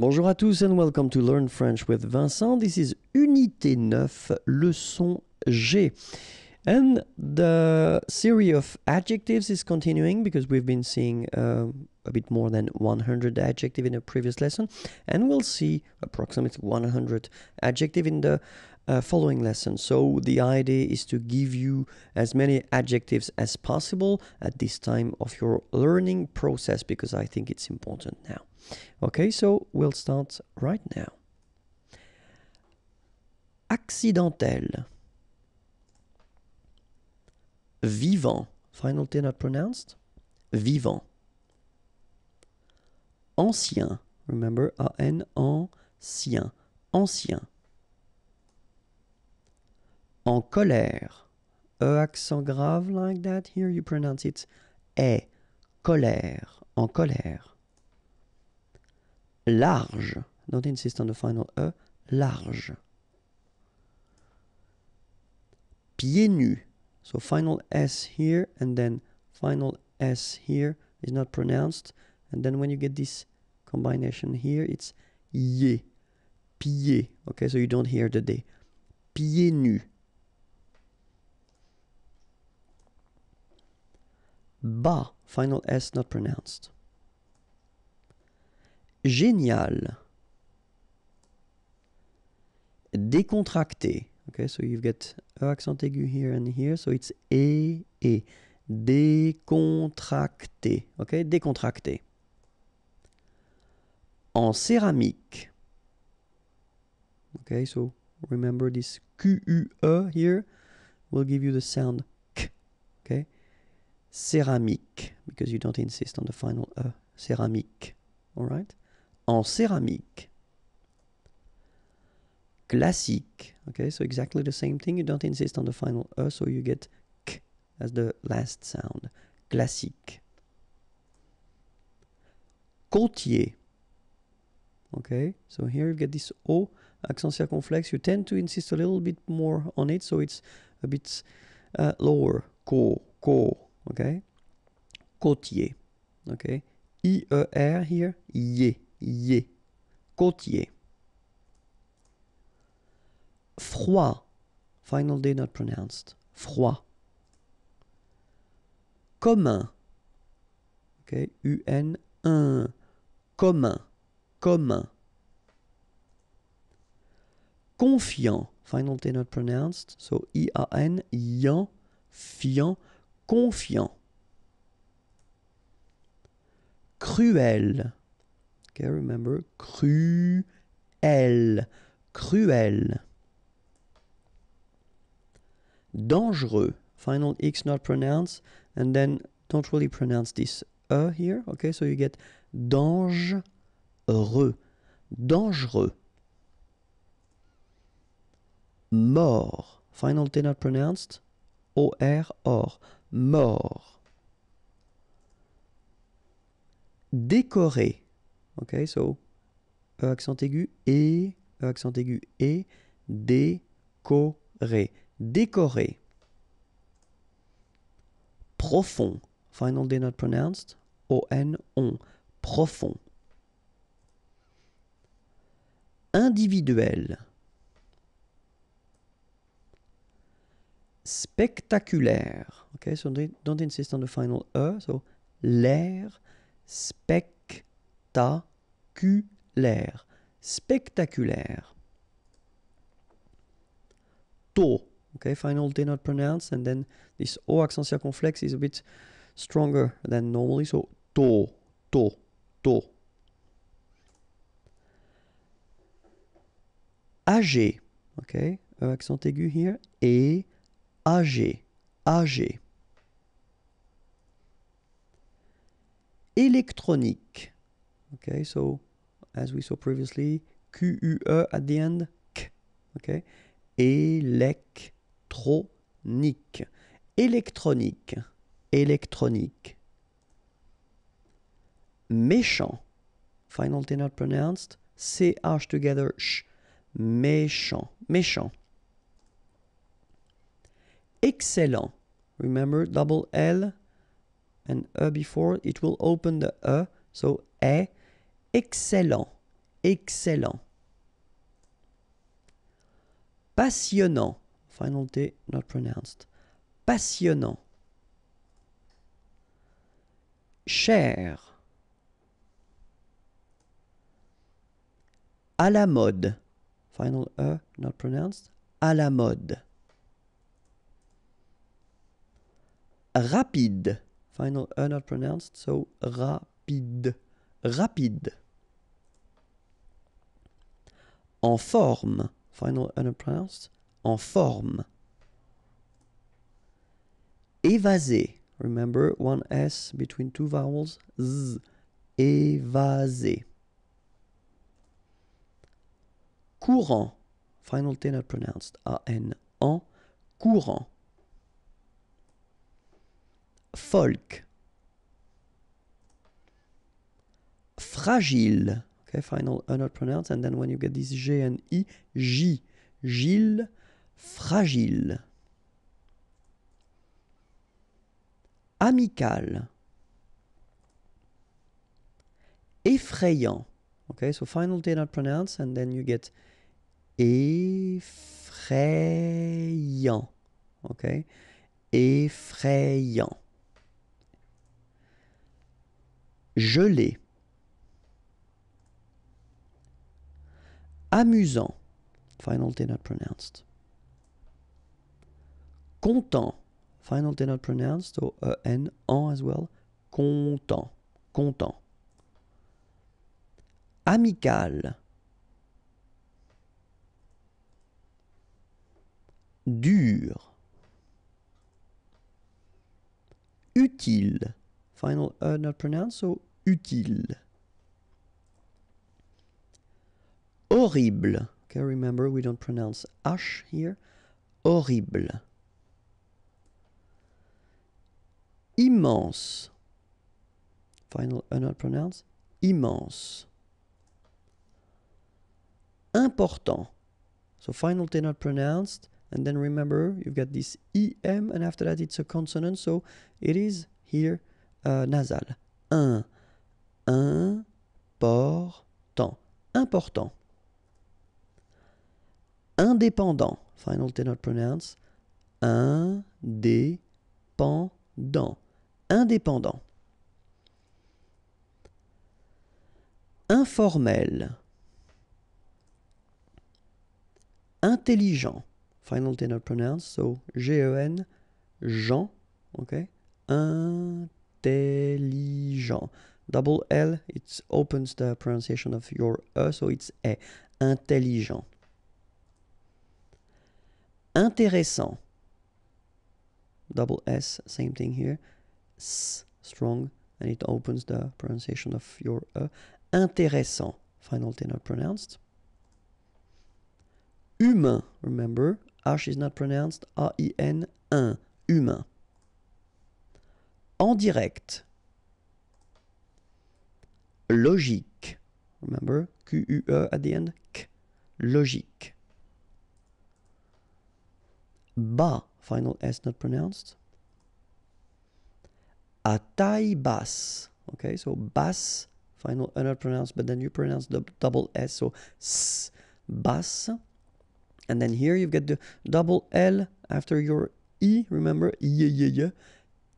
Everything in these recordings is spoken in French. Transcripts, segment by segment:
Bonjour à tous and welcome to Learn French with Vincent. This is Unité 9, leçon G. And the series of adjectives is continuing because we've been seeing uh, a bit more than 100 adjective in a previous lesson. And we'll see approximately 100 adjective in the uh, following lesson. So the idea is to give you as many adjectives as possible at this time of your learning process because I think it's important now. Okay, so we'll start right now. Accidentel. Vivant. Final T not pronounced. Vivant. Ancien. Remember, A-N, ancien. Ancien. En colère. E accent grave like that. Here you pronounce it. E. Colère. En colère. large. Don't insist on the final E. Large. Pieds nus. So final S here and then final S here is not pronounced. And then when you get this combination here, it's ye. Pieds. Okay, so you don't hear the D. Pieds nus. Ba. Final S not pronounced. génial. Décontracté. Okay, so you've got accent aigu here and here, so it's e e. Décontracté. Okay, décontracté. En céramique. Okay, so remember this Q-U-E here will give you the sound K. Okay? céramique, because you don't insist on the final E. Céramique. All right? en céramique. Classique. Okay, so exactly the same thing. You don't insist on the final E, so you get K as the last sound. Classique. Côtier. Okay, so here you get this O, accent circonflexe. You tend to insist a little bit more on it, so it's a bit uh, lower. Co, co, okay? Côtier. Okay? i e here, yeah. Côtier. Côtier. Froid. Final day not pronounced. Froid. Commun. ok, un Commun. Commun. Confiant. Final day not pronounced. So I-A-N. Yan. Fiant. Confiant. Cruel. Okay, remember. Cruel. Cruel. Dangereux. Final X not pronounced. And then don't really pronounce this E here. Okay, so you get dangereux. Dangereux. Mort. Final T not pronounced. O-R, or. Mort. Décoré. Okay, so E accent aigu et E accent aigu et décoré. Décoré. Profond. Final D not pronounced. O-N, on. Profond. Individuel. Spectaculaire. ok, so don't insist on the final E. So l'air spectaculaire Spectaculaire. Spectaculaire. To. Okay, final T not pronounced. and then this O accent circumflex is a bit stronger than normally, so to, to, to. Âgé, okay, e accent aigu here, et âgé, âgé. Électronique. Okay, so as we saw previously, e at the end, K. Okay, électronique, électronique, électronique. Méchant, final T not pronounced, h together, ch. Méchant, méchant. Excellent, remember double L and E before, it will open the E, so E excellent, excellent. Passionnant, final T not pronounced. Passionnant. Cher. À la mode, final E not pronounced. À la mode. Rapide, final E not pronounced, so rapide rapide. En forme. Final unpronounced. En forme. évasé, Remember, one S between two vowels. Z. évasé, Courant. Final T not pronounced. A-N. En. Courant. Folk. fragile. Okay, final not pronounced, and then when you get this G and I, J, Gilles, fragile. Amical. Effrayant. Okay, so final T not pronounced, and then you get effrayant. Okay, effrayant. Gelé. amusant, final non not pronounced, content, final non not pronounced, or en, euh, as well, content, content, amical, dur, utile, final non euh, not pronounced, so utile. horrible. Okay, remember, we don't pronounce H here. Horrible. Immense. Final un uh, not pronounced. Immense. Important. So final un not pronounced. And then remember, you've got this EM, and after that it's a consonant, so it is here uh, nasal. Un. Important. Important indépendant. Final tenor not pronounce. Indépendant. Indépendant. Informel. Intelligent. Final tenor not pronounce. So G-E-N. Jean. ok, Intelligent. Double L, it opens the pronunciation of your E, so it's E, Intelligent intéressant. Double S, same thing here. S, strong, and it opens the pronunciation of your E. Intéressant, final T not pronounced. Humain, remember, H is not pronounced, A-I-N, un, humain. En direct. Logique, remember, Q-U-E at the end, K, logique. ba final s not pronounced atai bas okay so bas final s not pronounced but then you pronounce the double s so s bas and then here you get the double l after your e remember y y y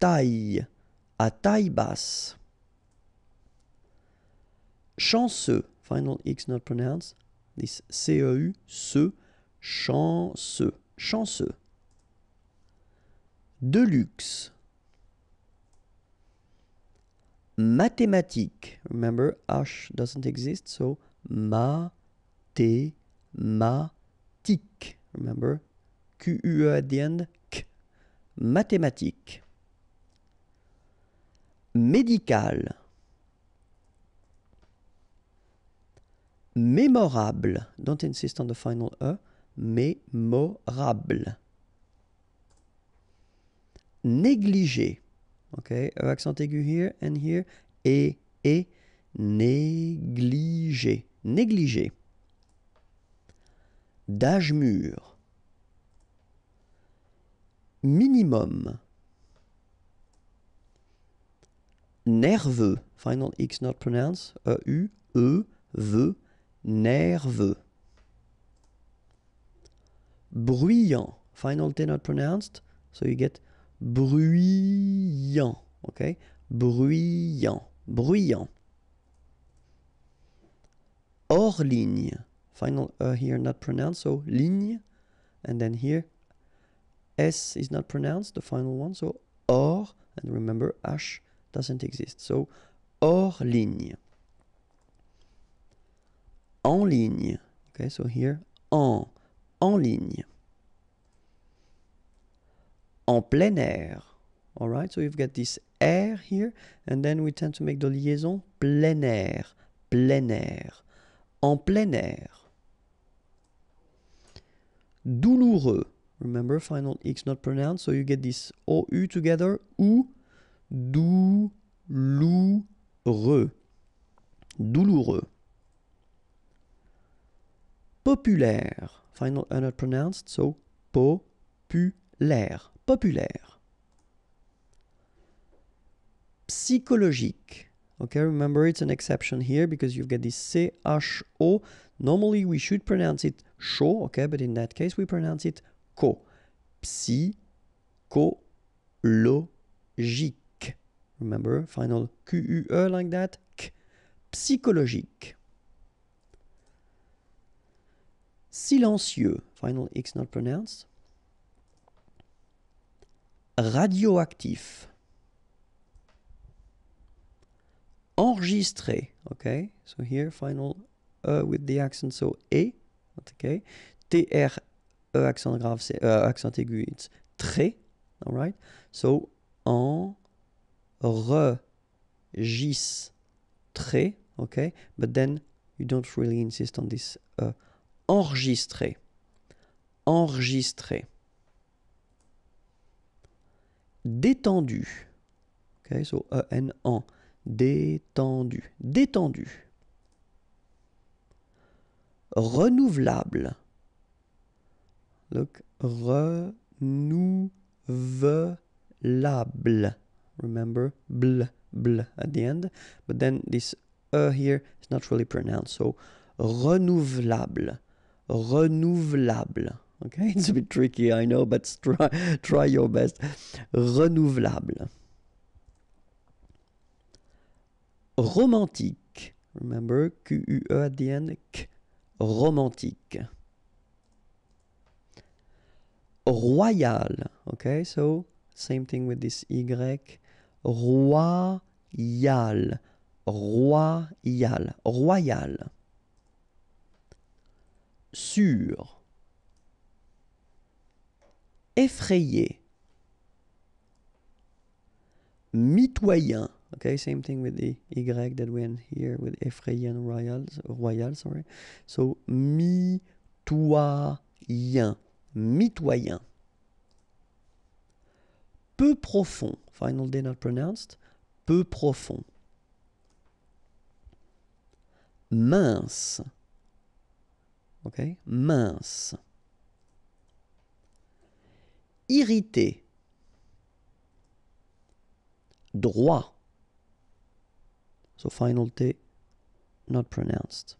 taille atai bas chanceux final x not pronounced this ceu ce chanceux chanceux De Deluxe. Mathématique. Remember, H doesn't exist, so Q. Remember, Q-U-E at the end, K. Mathématique. Médical. Mémorable. Don't insist on the final E. Mémorable négliger. ok, accent aigu here and here. Et, et, négligé, négligé, D'âge mûr. Minimum. Nerveux. Final X not pronounced. e U, E, V. Nerveux. Bruyant. Final T not pronounced. So you get bruyant, ok Bruyant, bruyant. Hors ligne. Final uh, here not pronounced, so ligne. And then here, S is not pronounced, the final one, so or. And remember, H doesn't exist, so hors ligne. En ligne. Okay, so here, en, en ligne en plein air. All right, so you've got this air here, and then we tend to make the liaison plein air, plein air, en plein air. Douloureux. Remember, final X not pronounced, so you get this OU together, ou douloureux. Douloureux. Populaire. Final unpronounced, uh, not pronounced, so populaire. populaire. Psychologique. Okay, remember it's an exception here because you get this C-H-O. Normally we should pronounce it show, okay, but in that case we pronounce it co. Psychologique. Remember, final Q-U-E like that, k. Psychologique. Silencieux, final X not pronounced. radioactif. Enregistré. OK so here final E with the accent, so E. Okay. r E accent grave, c'est euh, accent aigu, it's très. right. So en enregistré. Okay. But then you don't really insist on this E. Euh, enregistré. Enregistré détendu. Okay, so n en détendu, détendu. Renouvelable. Look, renouvelable. Remember, bl, bl at the end. But then this e here is not really pronounced. So renouvelable, renouvelable. Okay, it's a bit tricky, I know, but try, try your best. Renouvelable. Romantique. Remember, Q-U-E at the end. Romantique. Royal. Okay, so same thing with this Y. Royal. Royal. Royal. Royal effrayé, mitoyen. Okay, same thing with the Y that we had here with effrayant royal, royal, sorry. So mitoyen, mitoyen. Peu profond, final day not pronounced, peu profond. Mince, okay, mince. irrité, droit. So final T not pronounced.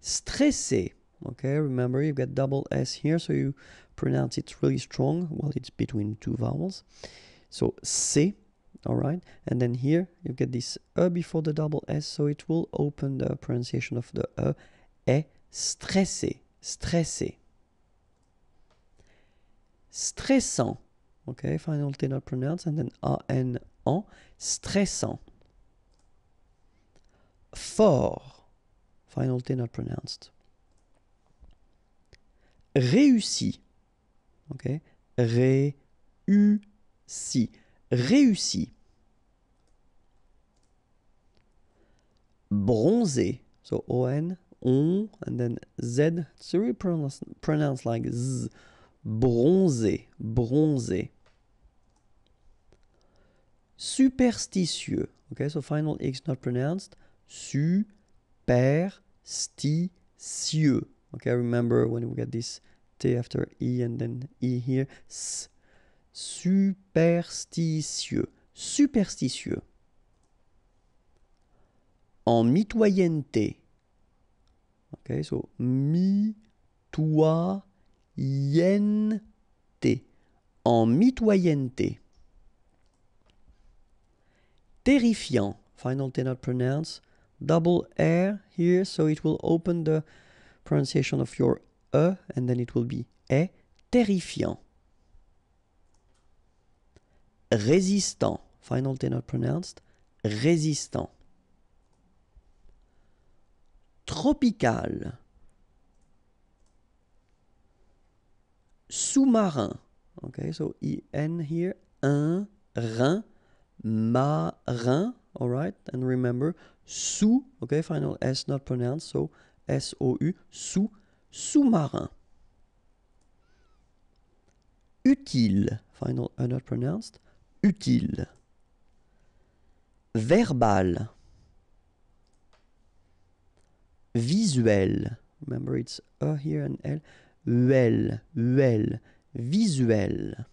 Stressé. Okay, remember you've got double S here, so you pronounce it really strong. Well, it's between two vowels. So C, all right? And then here you get this E before the double S, so it will open the pronunciation of the E. E, stressé, stressé. stressant. Okay, final T not pronounced and then A-N, en, stressant. Fort, final T not pronounced. Réussi, ok, ré-u-si, réussi. Bronzé, so O-N, on, and then Z, it's really pronounced, pronounced like Z bronzé, bronzé. Superstitieux. Okay, so final X not pronounced. Superstitieux. Okay, remember when we get this T after E and then E here. Superstitieux. Superstitieux. En mitoyenneté. Okay, so mitoyenneté y-E-N-T En mitoyenneté. Terrifiant. Final T not pronounced. Double R here, so it will open the pronunciation of your E and then it will be E. Terrifiant. Résistant. Final T not pronounced. Résistant. Tropical. sous-marin. Okay, so E-N here, un, rein, marin, all right? And remember, sous, okay, final S not pronounced, so S-O-U, sous, sous-marin. Utile, final E not pronounced, utile. Verbal. Visuel, remember it's A e here and L. UL, UL, visuel.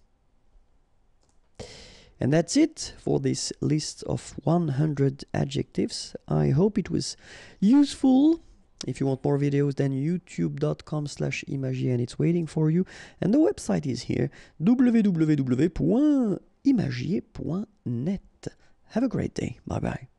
And that's it for this list of 100 adjectives. I hope it was useful. If you want more videos, then youtube.com slash imagie and it's waiting for you. And the website is here, www.imagier.net. Have a great day. Bye-bye.